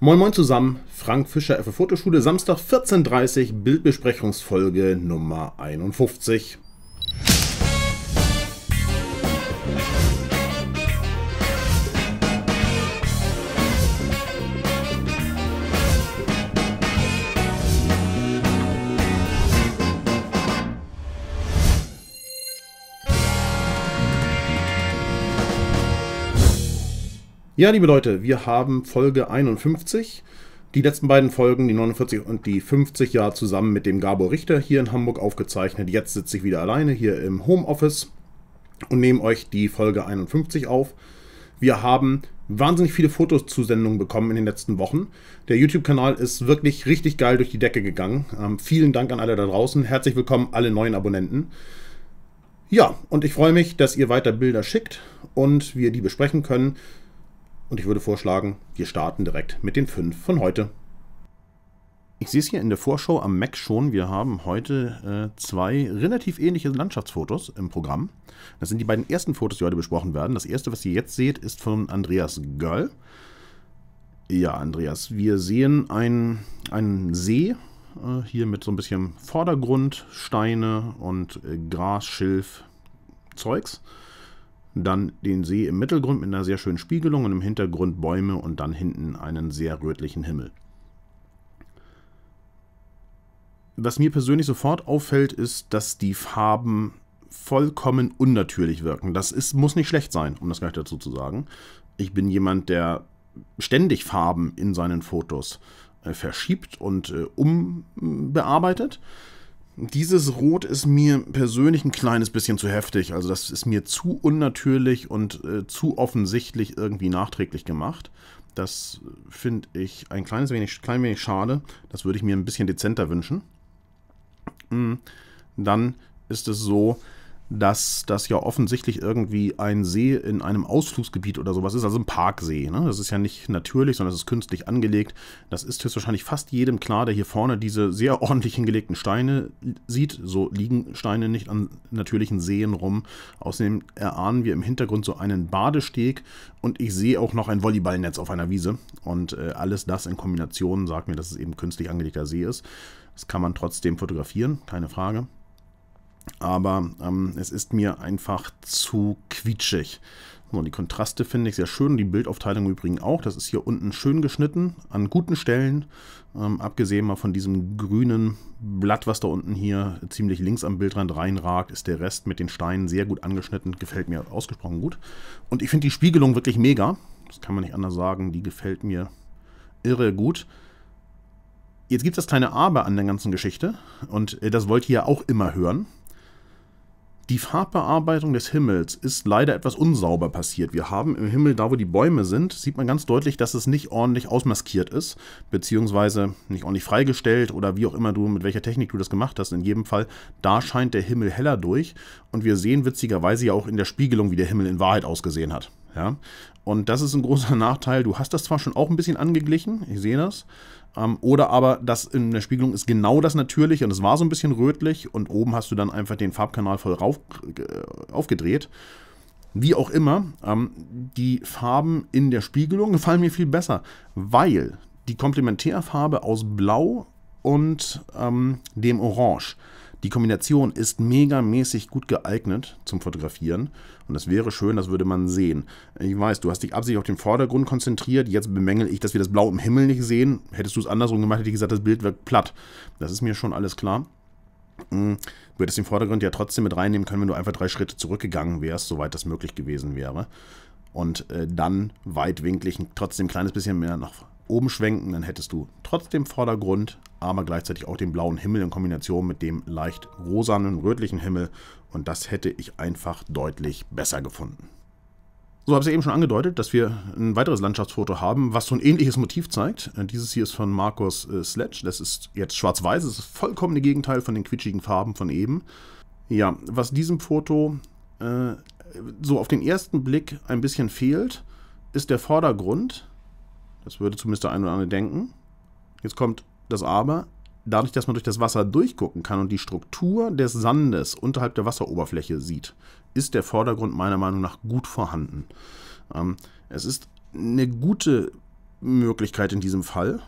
Moin Moin zusammen, Frank Fischer, FF Fotoschule, Samstag 14.30 Bildbesprechungsfolge Nummer 51. Ja, liebe Leute, wir haben Folge 51. Die letzten beiden Folgen, die 49 und die 50, ja zusammen mit dem Gabor Richter hier in Hamburg aufgezeichnet. Jetzt sitze ich wieder alleine hier im Homeoffice und nehme euch die Folge 51 auf. Wir haben wahnsinnig viele Fotozusendungen bekommen in den letzten Wochen. Der YouTube-Kanal ist wirklich richtig geil durch die Decke gegangen. Ähm, vielen Dank an alle da draußen. Herzlich willkommen, alle neuen Abonnenten. Ja, und ich freue mich, dass ihr weiter Bilder schickt und wir die besprechen können. Und ich würde vorschlagen, wir starten direkt mit den fünf von heute. Ich sehe es hier in der Vorschau am Mac schon. Wir haben heute äh, zwei relativ ähnliche Landschaftsfotos im Programm. Das sind die beiden ersten Fotos, die heute besprochen werden. Das erste, was ihr jetzt seht, ist von Andreas Göll. Ja, Andreas, wir sehen einen, einen See äh, hier mit so ein bisschen Vordergrund, Steine und äh, Gras, Schilf, Zeugs. Dann den See im Mittelgrund mit einer sehr schönen Spiegelung und im Hintergrund Bäume und dann hinten einen sehr rötlichen Himmel. Was mir persönlich sofort auffällt, ist, dass die Farben vollkommen unnatürlich wirken. Das ist, muss nicht schlecht sein, um das gleich dazu zu sagen. Ich bin jemand, der ständig Farben in seinen Fotos äh, verschiebt und äh, umbearbeitet. Äh, dieses Rot ist mir persönlich ein kleines bisschen zu heftig. Also das ist mir zu unnatürlich und äh, zu offensichtlich irgendwie nachträglich gemacht. Das finde ich ein kleines wenig, klein wenig schade. Das würde ich mir ein bisschen dezenter wünschen. Hm. Dann ist es so, dass das ja offensichtlich irgendwie ein See in einem Ausflugsgebiet oder sowas ist, also ein Parksee. Ne? Das ist ja nicht natürlich, sondern das ist künstlich angelegt. Das ist höchstwahrscheinlich fast jedem klar, der hier vorne diese sehr ordentlich hingelegten Steine sieht. So liegen Steine nicht an natürlichen Seen rum. Außerdem erahnen wir im Hintergrund so einen Badesteg und ich sehe auch noch ein Volleyballnetz auf einer Wiese. Und äh, alles das in Kombination sagt mir, dass es eben künstlich angelegter See ist. Das kann man trotzdem fotografieren, keine Frage aber ähm, es ist mir einfach zu quietschig. So, die Kontraste finde ich sehr schön, die Bildaufteilung im Übrigen auch. Das ist hier unten schön geschnitten, an guten Stellen, ähm, abgesehen mal von diesem grünen Blatt, was da unten hier ziemlich links am Bildrand reinragt, ist der Rest mit den Steinen sehr gut angeschnitten, gefällt mir ausgesprochen gut. Und ich finde die Spiegelung wirklich mega, das kann man nicht anders sagen, die gefällt mir irre gut. Jetzt gibt es das kleine Aber an der ganzen Geschichte und äh, das wollt ihr ja auch immer hören. Die Farbbearbeitung des Himmels ist leider etwas unsauber passiert. Wir haben im Himmel, da wo die Bäume sind, sieht man ganz deutlich, dass es nicht ordentlich ausmaskiert ist, beziehungsweise nicht ordentlich freigestellt oder wie auch immer du, mit welcher Technik du das gemacht hast. In jedem Fall, da scheint der Himmel heller durch und wir sehen witzigerweise ja auch in der Spiegelung, wie der Himmel in Wahrheit ausgesehen hat. Ja? Und das ist ein großer Nachteil. Du hast das zwar schon auch ein bisschen angeglichen, ich sehe das, ähm, oder aber das in der Spiegelung ist genau das natürliche und es war so ein bisschen rötlich und oben hast du dann einfach den Farbkanal voll rauf, äh, aufgedreht. Wie auch immer, ähm, die Farben in der Spiegelung gefallen mir viel besser, weil die Komplementärfarbe aus Blau und ähm, dem Orange die Kombination ist megamäßig gut geeignet zum Fotografieren und das wäre schön, das würde man sehen. Ich weiß, du hast dich absichtlich auf den Vordergrund konzentriert, jetzt bemängel ich, dass wir das Blau im Himmel nicht sehen. Hättest du es andersrum gemacht, hätte ich gesagt, das Bild wird platt. Das ist mir schon alles klar. Hm, du hättest den Vordergrund ja trotzdem mit reinnehmen können, wenn du einfach drei Schritte zurückgegangen wärst, soweit das möglich gewesen wäre. Und äh, dann weitwinklig trotzdem ein kleines bisschen mehr nach oben schwenken, dann hättest du trotzdem Vordergrund, aber gleichzeitig auch den blauen Himmel in Kombination mit dem leicht rosanen, rötlichen Himmel. Und das hätte ich einfach deutlich besser gefunden. So habe ich ja eben schon angedeutet, dass wir ein weiteres Landschaftsfoto haben, was so ein ähnliches Motiv zeigt. Dieses hier ist von Markus äh, Sledge. Das ist jetzt schwarz-weiß. Das ist vollkommen das Gegenteil von den quitschigen Farben von eben. Ja, was diesem Foto äh, so auf den ersten Blick ein bisschen fehlt, ist der Vordergrund. Das würde zumindest der eine oder andere denken. Jetzt kommt das Aber, dadurch, dass man durch das Wasser durchgucken kann und die Struktur des Sandes unterhalb der Wasseroberfläche sieht, ist der Vordergrund meiner Meinung nach gut vorhanden. Ähm, es ist eine gute Möglichkeit in diesem Fall,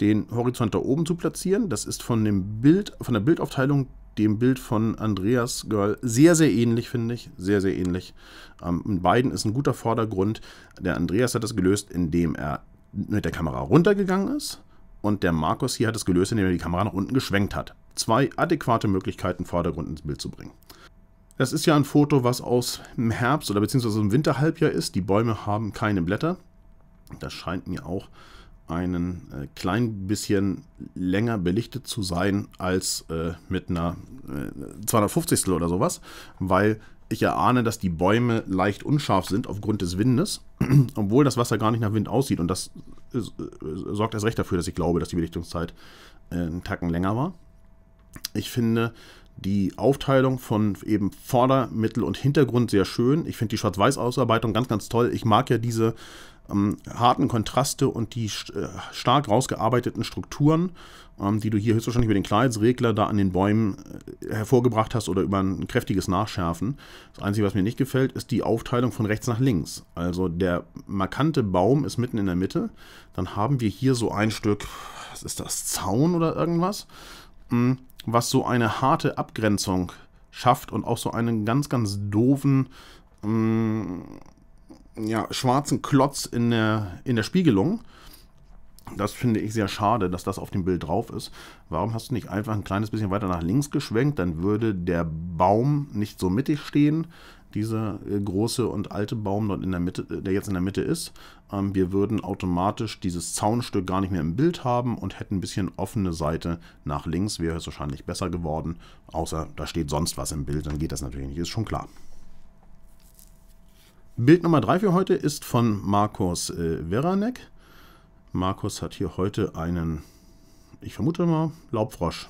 den Horizont da oben zu platzieren. Das ist von dem Bild, von der Bildaufteilung dem Bild von Andreas Girl sehr, sehr ähnlich, finde ich. Sehr, sehr ähnlich. Ähm, in beiden ist ein guter Vordergrund. Der Andreas hat das gelöst, indem er mit der Kamera runtergegangen ist und der Markus hier hat es gelöst, indem er die Kamera nach unten geschwenkt hat. Zwei adäquate Möglichkeiten, Vordergrund ins Bild zu bringen. Das ist ja ein Foto, was aus dem Herbst oder beziehungsweise im Winterhalbjahr ist. Die Bäume haben keine Blätter. Das scheint mir auch ein äh, klein bisschen länger belichtet zu sein als äh, mit einer äh, 250 oder sowas, weil ich erahne, dass die Bäume leicht unscharf sind aufgrund des Windes, obwohl das Wasser gar nicht nach Wind aussieht. Und das äh, sorgt erst recht dafür, dass ich glaube, dass die Belichtungszeit äh, einen Tacken länger war. Ich finde die Aufteilung von eben Vorder-, Mittel- und Hintergrund sehr schön. Ich finde die Schwarz-Weiß-Ausarbeitung ganz, ganz toll. Ich mag ja diese ähm, harten Kontraste und die st äh, stark rausgearbeiteten Strukturen ähm, die du hier höchstwahrscheinlich mit den Klarheitsregler da an den Bäumen äh, hervorgebracht hast oder über ein kräftiges Nachschärfen. Das Einzige, was mir nicht gefällt, ist die Aufteilung von rechts nach links. Also der markante Baum ist mitten in der Mitte. Dann haben wir hier so ein Stück, was ist das, Zaun oder irgendwas, hm, was so eine harte Abgrenzung schafft und auch so einen ganz, ganz doofen, hm, ja, schwarzen Klotz in der, in der Spiegelung das finde ich sehr schade, dass das auf dem Bild drauf ist. Warum hast du nicht einfach ein kleines bisschen weiter nach links geschwenkt? Dann würde der Baum nicht so mittig stehen. Dieser äh, große und alte Baum dort in der Mitte, äh, der jetzt in der Mitte ist. Ähm, wir würden automatisch dieses Zaunstück gar nicht mehr im Bild haben und hätten ein bisschen offene Seite nach links. Wäre es wahrscheinlich besser geworden. Außer da steht sonst was im Bild, dann geht das natürlich nicht, ist schon klar. Bild Nummer 3 für heute ist von Markus äh, Veranek Markus hat hier heute einen, ich vermute mal, Laubfrosch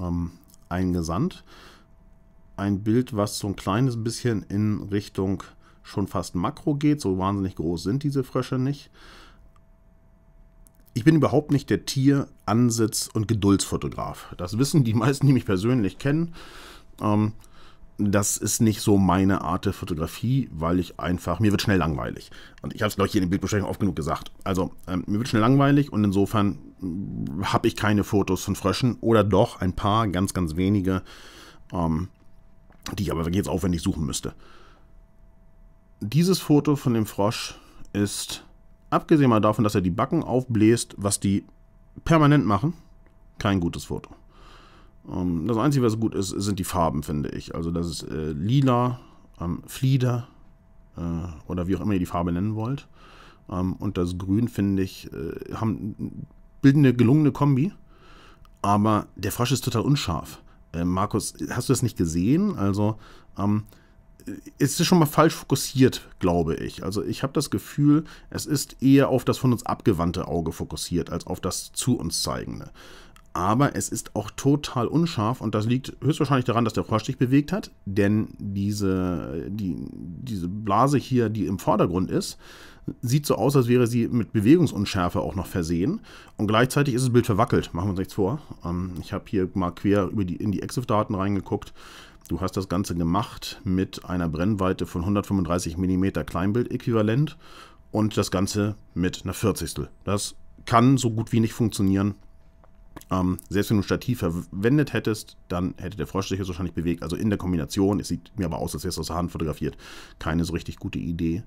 ähm, eingesandt. Ein Bild, was so ein kleines bisschen in Richtung schon fast Makro geht. So wahnsinnig groß sind diese Frösche nicht. Ich bin überhaupt nicht der Tier-, Ansitz- und Geduldsfotograf. Das wissen die meisten, die mich persönlich kennen. Ähm, das ist nicht so meine Art der Fotografie, weil ich einfach, mir wird schnell langweilig. Und ich habe es, glaube ich, hier in der Bildbeschreibung oft genug gesagt. Also, ähm, mir wird schnell langweilig und insofern mm, habe ich keine Fotos von Fröschen oder doch ein paar, ganz, ganz wenige, ähm, die ich aber jetzt aufwendig suchen müsste. Dieses Foto von dem Frosch ist, abgesehen mal davon, dass er die Backen aufbläst, was die permanent machen, kein gutes Foto. Um, ähm, das Einzige, was gut ist, sind die Farben, finde ich. Also das ist äh, lila, ähm, Flieder äh, oder wie auch immer ihr die Farbe nennen wollt. Ähm, und das Grün, finde ich, äh, haben, bilden eine gelungene Kombi. Aber der Frosch ist total unscharf. Äh, Markus, hast du das nicht gesehen? Also ähm, es ist schon mal falsch fokussiert, glaube ich. Also ich habe das Gefühl, es ist eher auf das von uns abgewandte Auge fokussiert, als auf das zu uns zeigende aber es ist auch total unscharf und das liegt höchstwahrscheinlich daran, dass der Rohrstich bewegt hat, denn diese, die, diese Blase hier, die im Vordergrund ist, sieht so aus, als wäre sie mit Bewegungsunschärfe auch noch versehen und gleichzeitig ist das Bild verwackelt, machen wir uns nichts vor. Ähm, ich habe hier mal quer über die, in die EXIF-Daten reingeguckt. Du hast das Ganze gemacht mit einer Brennweite von 135 mm Kleinbild-Äquivalent und das Ganze mit einer 40. Das kann so gut wie nicht funktionieren. Ähm, selbst wenn du ein Stativ verwendet hättest, dann hätte der Frosch sich wahrscheinlich bewegt. Also in der Kombination, es sieht mir aber aus, als wäre es aus der Hand fotografiert, keine so richtig gute Idee.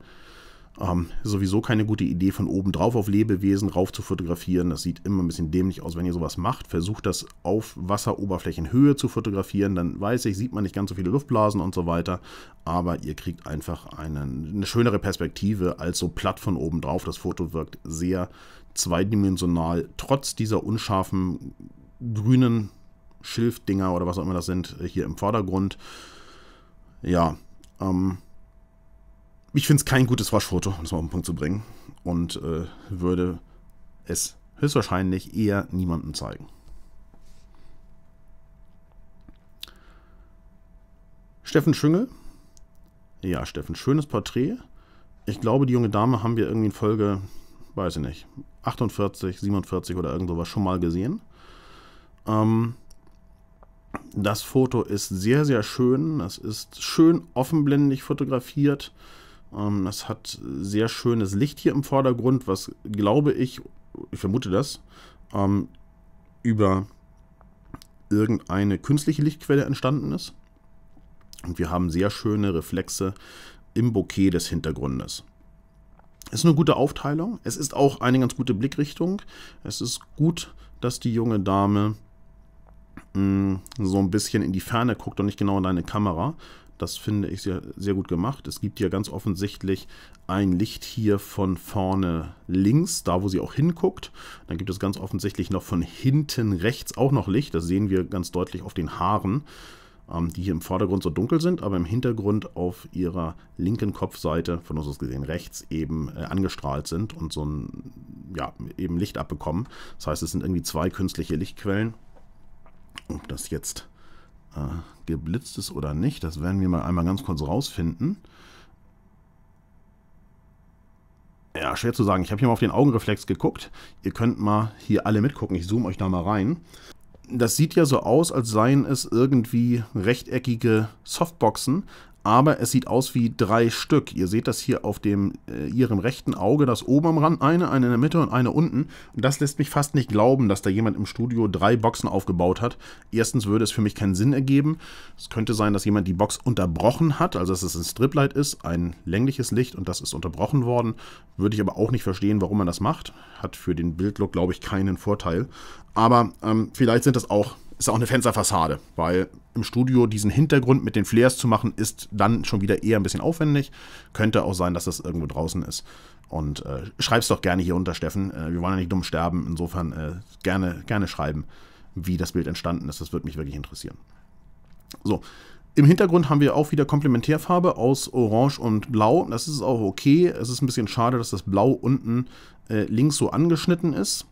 Ähm, sowieso keine gute Idee, von oben drauf auf Lebewesen rauf zu fotografieren. Das sieht immer ein bisschen dämlich aus, wenn ihr sowas macht. Versucht das auf Wasseroberflächenhöhe zu fotografieren, dann weiß ich, sieht man nicht ganz so viele Luftblasen und so weiter. Aber ihr kriegt einfach einen, eine schönere Perspektive als so platt von oben drauf. Das Foto wirkt sehr zweidimensional, trotz dieser unscharfen grünen Schilfdinger oder was auch immer das sind, äh, hier im Vordergrund. Ja, ähm, ich finde es kein gutes Waschfoto, um es mal auf den Punkt zu bringen. Und äh, würde es höchstwahrscheinlich eher niemandem zeigen. Steffen Schüngel. Ja, Steffen, schönes Porträt. Ich glaube, die junge Dame haben wir irgendwie in Folge, weiß ich nicht, 48, 47 oder irgend sowas schon mal gesehen. Ähm, das Foto ist sehr, sehr schön. Das ist schön offenblendig fotografiert das ähm, hat sehr schönes Licht hier im Vordergrund, was glaube ich, ich vermute das, ähm, über irgendeine künstliche Lichtquelle entstanden ist. Und wir haben sehr schöne Reflexe im Bouquet des Hintergrundes. Es ist eine gute Aufteilung. Es ist auch eine ganz gute Blickrichtung. Es ist gut, dass die junge Dame mh, mm, so ein bisschen in die Ferne guckt und nicht genau in deine Kamera. Das finde ich sehr, sehr gut gemacht. Es gibt hier ganz offensichtlich ein Licht hier von vorne links, da wo sie auch hinguckt. Dann gibt es ganz offensichtlich noch von hinten rechts auch noch Licht. Das sehen wir ganz deutlich auf den Haaren, ähm, die hier im Vordergrund so dunkel sind, aber im Hintergrund auf ihrer linken Kopfseite, von uns aus gesehen rechts, eben äh, angestrahlt sind und so ein ja, eben Licht abbekommen. Das heißt, es sind irgendwie zwei künstliche Lichtquellen. Um das jetzt äh, geblitzt ist oder nicht. Das werden wir mal einmal ganz kurz rausfinden. Ja, schwer zu sagen. Ich habe hier mal auf den Augenreflex geguckt. Ihr könnt mal hier alle mitgucken. Ich zoome euch da mal rein. Das sieht ja so aus, als seien es irgendwie rechteckige Softboxen, aber es sieht aus wie drei Stück. Ihr seht das hier auf dem, äh, ihrem rechten Auge, das oben am Rand eine, eine in der Mitte und eine unten. Und das lässt mich fast nicht glauben, dass da jemand im Studio drei Boxen aufgebaut hat. Erstens würde es für mich keinen Sinn ergeben. Es könnte sein, dass jemand die Box unterbrochen hat, also dass es ein Striplight ist, ein längliches Licht und das ist unterbrochen worden. Würde ich aber auch nicht verstehen, warum man das macht. Hat für den Bildlook, glaube ich, keinen Vorteil. Aber ähm, vielleicht sind das auch ist auch eine Fensterfassade, weil im Studio diesen Hintergrund mit den Flares zu machen, ist dann schon wieder eher ein bisschen aufwendig. Könnte auch sein, dass das irgendwo draußen ist. Und äh, schreib's doch gerne hier unter, Steffen. Äh, wir wollen ja nicht dumm sterben. Insofern äh, gerne, gerne schreiben, wie das Bild entstanden ist. Das würde mich wirklich interessieren. So. Im Hintergrund haben wir auch wieder Komplementärfarbe aus Orange und Blau. Das ist auch okay. Es ist ein bisschen schade, dass das Blau unten äh, links so angeschnitten ist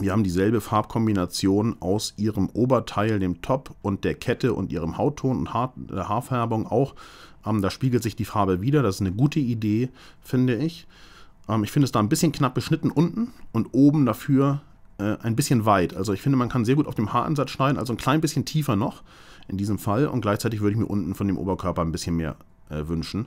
wir haben dieselbe Farbkombination aus ihrem Oberteil, dem Top und der Kette und ihrem Hautton und Haar, äh, Haarfärbung auch. Ähm, da spiegelt sich die Farbe wieder. Das ist eine gute Idee, finde ich. Ähm, ich finde es da ein bisschen knapp beschnitten unten und oben dafür äh, ein bisschen weit. Also ich finde, man kann sehr gut auf dem Haaransatz schneiden, also ein klein bisschen tiefer noch in diesem Fall. Und gleichzeitig würde ich mir unten von dem Oberkörper ein bisschen mehr äh, wünschen.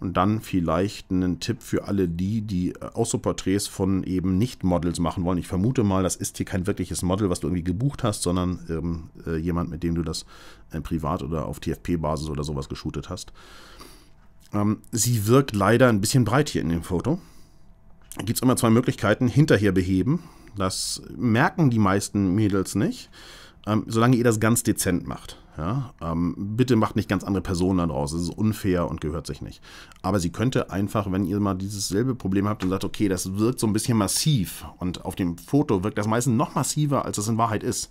Und dann vielleicht einen Tipp für alle die, die äh, auch so Porträts von eben Nicht-Models machen wollen. Ich vermute mal, das ist hier kein wirkliches Model, was du irgendwie gebucht hast, sondern ähm, äh, jemand, mit dem du das äh, privat oder auf TFP-Basis oder sowas geshootet hast. Ähm, sie wirkt leider ein bisschen breit hier in dem Foto. Gibt es immer zwei Möglichkeiten. Hinterher beheben. Das merken die meisten Mädels nicht ähm, solange ihr das ganz dezent macht. Ja? Ähm, bitte macht nicht ganz andere Personen daraus. Es ist unfair und gehört sich nicht. Aber sie könnte einfach, wenn ihr mal dieses selbe Problem habt und sagt, okay, das wirkt so ein bisschen massiv und auf dem Foto wirkt das meistens noch massiver, als es in Wahrheit ist.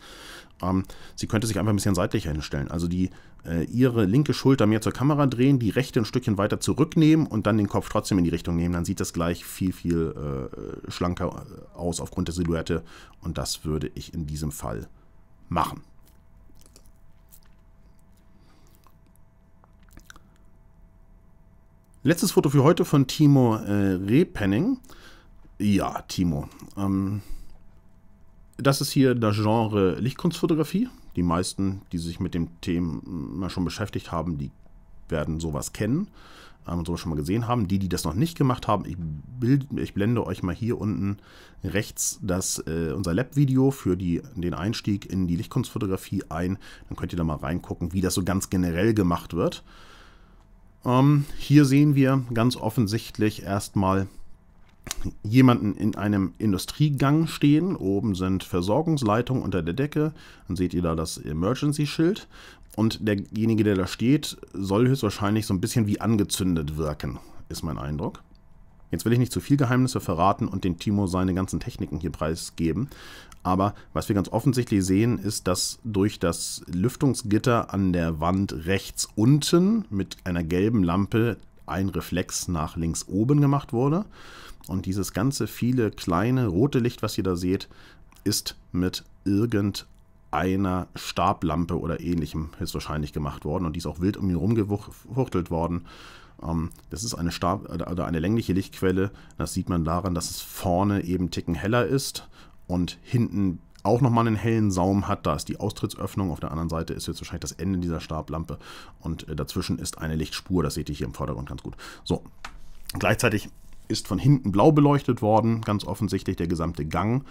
Ähm, sie könnte sich einfach ein bisschen seitlicher hinstellen. Also die äh, ihre linke Schulter mehr zur Kamera drehen, die rechte ein Stückchen weiter zurücknehmen und dann den Kopf trotzdem in die Richtung nehmen. Dann sieht das gleich viel, viel äh, schlanker äh, aus aufgrund der Silhouette. Und das würde ich in diesem Fall machen. Letztes Foto für heute von Timo äh, Repenning. Ja, Timo. Ähm, das ist hier das Genre Lichtkunstfotografie. Die meisten, die sich mit dem Thema schon beschäftigt haben, die werden sowas kennen ähm, sowas schon mal gesehen haben. Die, die das noch nicht gemacht haben, ich, bild, ich blende euch mal hier unten rechts das, äh, unser Lab-Video für die, den Einstieg in die Lichtkunstfotografie ein. Dann könnt ihr da mal reingucken, wie das so ganz generell gemacht wird. Ähm, hier sehen wir ganz offensichtlich erstmal jemanden in einem Industriegang stehen. Oben sind Versorgungsleitungen unter der Decke. Dann seht ihr da das Emergency-Schild. Und derjenige, der da steht, soll höchstwahrscheinlich so ein bisschen wie angezündet wirken, ist mein Eindruck. Jetzt will ich nicht zu viel Geheimnisse verraten und den Timo seine ganzen Techniken hier preisgeben. Aber was wir ganz offensichtlich sehen, ist, dass durch das Lüftungsgitter an der Wand rechts unten mit einer gelben Lampe ein Reflex nach links oben gemacht wurde. Und dieses ganze viele kleine rote Licht, was ihr da seht, ist mit irgendeiner Stablampe oder ähnlichem höchstwahrscheinlich gemacht worden. Und die ist auch wild um ihn gewuchtelt worden. Ähm, das ist eine, Stab oder eine längliche Lichtquelle. Das sieht man daran, dass es vorne eben Ticken heller ist und hinten auch nochmal einen hellen Saum hat. Da ist die Austrittsöffnung. Auf der anderen Seite ist jetzt wahrscheinlich das Ende dieser Stablampe. Und äh, dazwischen ist eine Lichtspur. Das seht ihr hier im Vordergrund ganz gut. So, gleichzeitig ist von hinten blau beleuchtet worden. Ganz offensichtlich der gesamte Gang.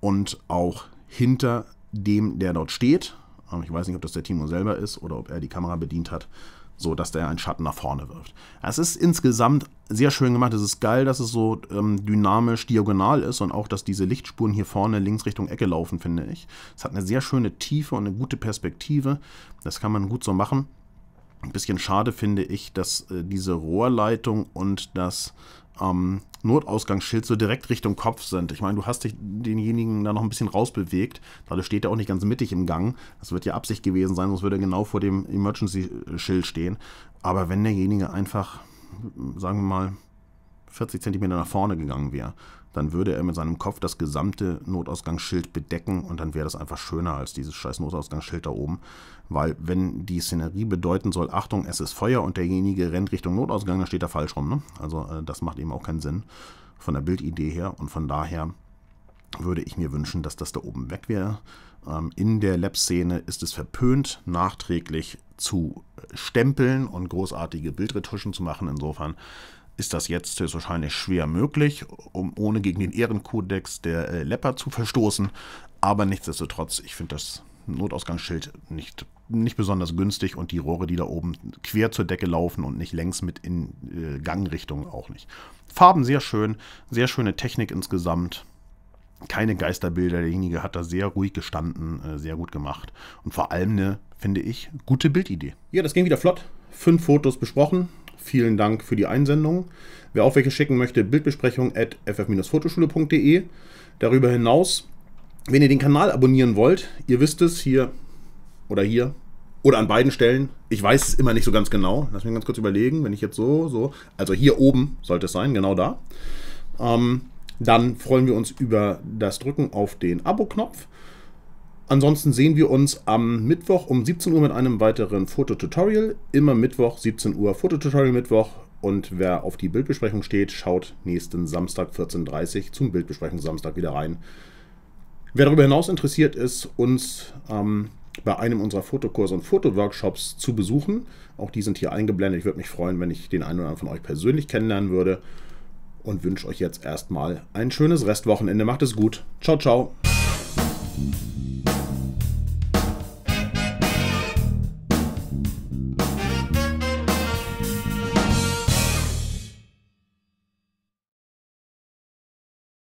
Und auch hinter dem, der dort steht. Ähm, ich weiß nicht, ob das der Timo selber ist oder ob er die Kamera bedient hat so dass der einen Schatten nach vorne wirft. Es ist insgesamt sehr schön gemacht. Es ist geil, dass es so ähm, dynamisch diagonal ist und auch, dass diese Lichtspuren hier vorne links Richtung Ecke laufen, finde ich. Es hat eine sehr schöne Tiefe und eine gute Perspektive. Das kann man gut so machen. Ein bisschen schade finde ich, dass äh, diese Rohrleitung und das ähm, Notausgangsschild so direkt Richtung Kopf sind. Ich meine, du hast dich denjenigen da noch ein bisschen rausbewegt. Dadurch steht er auch nicht ganz mittig im Gang. Das wird ja Absicht gewesen sein, sonst würde er genau vor dem Emergency-Schild stehen. Aber wenn derjenige einfach, sagen wir mal, 40 Zentimeter nach vorne gegangen wäre, dann würde er mit seinem Kopf das gesamte Notausgangsschild bedecken und dann wäre das einfach schöner als dieses scheiß Notausgangsschild da oben. Weil wenn die Szenerie bedeuten soll, Achtung, es ist Feuer und derjenige rennt Richtung Notausgang, dann steht er falsch rum. Ne? Also äh, das macht eben auch keinen Sinn von der Bildidee her und von daher würde ich mir wünschen, dass das da oben weg wäre. Ähm, in der Lab-Szene ist es verpönt, nachträglich zu äh, stempeln und großartige Bildretuschen zu machen. Insofern ist das jetzt wahrscheinlich schwer möglich, um, ohne gegen den Ehrenkodex der äh, Lepper zu verstoßen. Aber nichtsdestotrotz, ich finde das Notausgangsschild nicht, nicht besonders günstig und die Rohre, die da oben quer zur Decke laufen und nicht längs mit in äh, Gangrichtung auch nicht. Farben sehr schön, sehr schöne Technik insgesamt. Keine Geisterbilder, derjenige hat da sehr ruhig gestanden, äh, sehr gut gemacht. Und vor allem eine, finde ich, gute Bildidee. Ja, das ging wieder flott. Fünf Fotos besprochen, Vielen Dank für die Einsendung. Wer auch welche schicken möchte, Bildbesprechung at ff-fotoschule.de. Darüber hinaus, wenn ihr den Kanal abonnieren wollt, ihr wisst es hier oder hier oder an beiden Stellen. Ich weiß es immer nicht so ganz genau. Lass mich ganz kurz überlegen, wenn ich jetzt so, so, also hier oben sollte es sein, genau da. Ähm, dann freuen wir uns über das Drücken auf den Abo-Knopf. Ansonsten sehen wir uns am Mittwoch um 17 Uhr mit einem weiteren Fototutorial. Immer Mittwoch, 17 Uhr, Fototutorial Mittwoch. Und wer auf die Bildbesprechung steht, schaut nächsten Samstag 14.30 Uhr zum Bildbesprechung Samstag wieder rein. Wer darüber hinaus interessiert ist, uns ähm, bei einem unserer Fotokurse und Fotoworkshops zu besuchen, auch die sind hier eingeblendet. Ich würde mich freuen, wenn ich den einen oder anderen von euch persönlich kennenlernen würde und wünsche euch jetzt erstmal ein schönes Restwochenende. Macht es gut. Ciao, ciao.